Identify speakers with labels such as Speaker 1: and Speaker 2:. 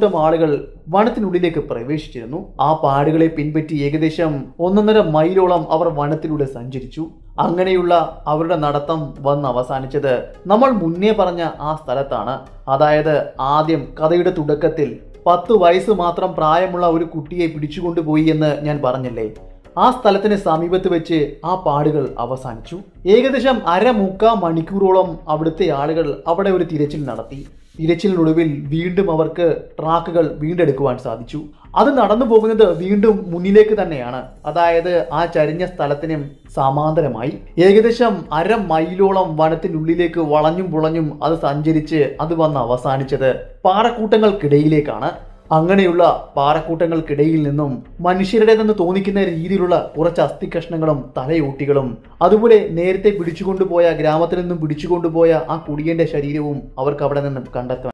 Speaker 1: ഇത്തരം ആളുകൾ വനത്തിനുള്ളിലേക്ക് പ്രവേശിച്ചിരുന്നു ആ പാടുകളെ പിൻപറ്റി ഏകദേശം ഒന്നൊന്നര മൈലോളം അവർ വനത്തിലൂടെ സഞ്ചരിച്ചു അങ്ങനെയുള്ള അവരുടെ നടത്തം വന്ന് അവസാനിച്ചത് നമ്മൾ മുന്നേ പറഞ്ഞ ആ സ്ഥലത്താണ് അതായത് ആദ്യം കഥയുടെ തുടക്കത്തിൽ പത്ത് വയസ്സ് മാത്രം പ്രായമുള്ള ഒരു കുട്ടിയെ പിടിച്ചുകൊണ്ടുപോയി എന്ന് ഞാൻ പറഞ്ഞല്ലേ ആ സ്ഥലത്തിന് സമീപത്ത് വെച്ച് ആ പാടുകൾ അവസാനിച്ചു ഏകദേശം അരമുക്കാ മണിക്കൂറോളം അവിടുത്തെ ആളുകൾ അവിടെ ഒരു തിരച്ചിൽ നടത്തി തിരച്ചിലിനൊടുവിൽ വീണ്ടും അവർക്ക് ട്രാക്കുകൾ വീണ്ടെടുക്കുവാൻ സാധിച്ചു അത് നടന്നു പോകുന്നത് വീണ്ടും മുന്നിലേക്ക് തന്നെയാണ് അതായത് ആ ചരിഞ്ഞ സ്ഥലത്തിനും സമാന്തരമായി ഏകദേശം അര മൈലോളം വനത്തിനുള്ളിലേക്ക് വളഞ്ഞും പുളഞ്ഞും അത് സഞ്ചരിച്ച് അത് വന്ന് അവസാനിച്ചത് പാറക്കൂട്ടങ്ങൾക്കിടയിലേക്കാണ് അങ്ങനെയുള്ള പാറക്കൂട്ടങ്ങൾക്കിടയിൽ നിന്നും മനുഷ്യരുടേതെന്ന് തോന്നിക്കുന്ന രീതിയിലുള്ള കുറച്ച് അസ്ഥികഷ്ണങ്ങളും തലയൂട്ടികളും അതുപോലെ നേരത്തെ പിടിച്ചുകൊണ്ടുപോയ ഗ്രാമത്തിൽ നിന്നും പിടിച്ചുകൊണ്ടുപോയ ആ കുടിയന്റെ ശരീരവും അവർക്ക് അവിടെ നിന്നും കണ്ടെത്താൻ